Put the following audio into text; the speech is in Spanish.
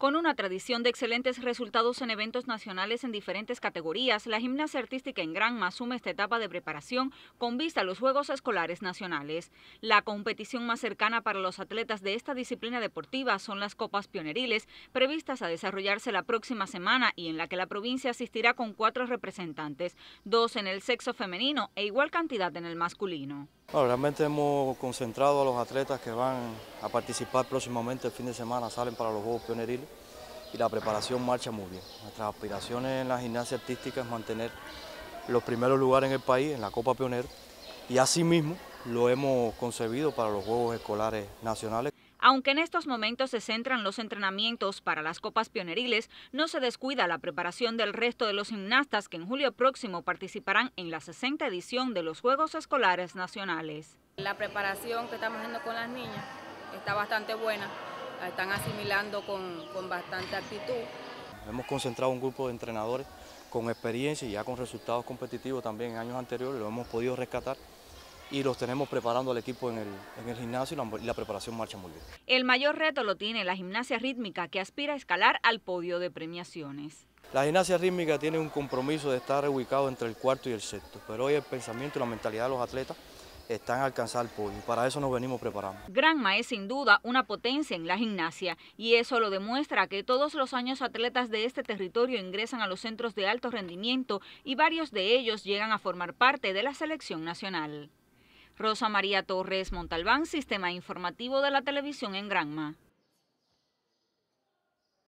Con una tradición de excelentes resultados en eventos nacionales en diferentes categorías, la gimnasia artística en Granma asume esta etapa de preparación con vista a los Juegos Escolares Nacionales. La competición más cercana para los atletas de esta disciplina deportiva son las Copas Pioneriles, previstas a desarrollarse la próxima semana y en la que la provincia asistirá con cuatro representantes, dos en el sexo femenino e igual cantidad en el masculino realmente hemos concentrado a los atletas que van a participar próximamente el fin de semana, salen para los Juegos Pioneriles y la preparación marcha muy bien. Nuestras aspiraciones en la gimnasia artística es mantener los primeros lugares en el país, en la Copa Pionero, y asimismo lo hemos concebido para los Juegos Escolares Nacionales. Aunque en estos momentos se centran los entrenamientos para las copas pioneriles, no se descuida la preparación del resto de los gimnastas que en julio próximo participarán en la 60 edición de los Juegos Escolares Nacionales. La preparación que estamos haciendo con las niñas está bastante buena, están asimilando con, con bastante actitud. Hemos concentrado un grupo de entrenadores con experiencia y ya con resultados competitivos también en años anteriores, lo hemos podido rescatar y los tenemos preparando al equipo en el, gimnasio y la, preparación marcha muy bien. El mayor reto lo tiene la gimnasia rítmica que aspira a escalar al podio de premiaciones. La gimnasia rítmica tiene un compromiso de estar ubicado entre el cuarto y el sexto, pero hoy el pensamiento y la mentalidad de los atletas están a alcanzar el podio y para eso nos venimos preparando. Granma es sin duda una potencia en la gimnasia y eso lo demuestra que todos los años atletas de este territorio ingresan a los centros de alto rendimiento y varios de ellos llegan a formar parte de la selección nacional. Rosa María Torres Montalbán, Sistema Informativo de la Televisión en Granma.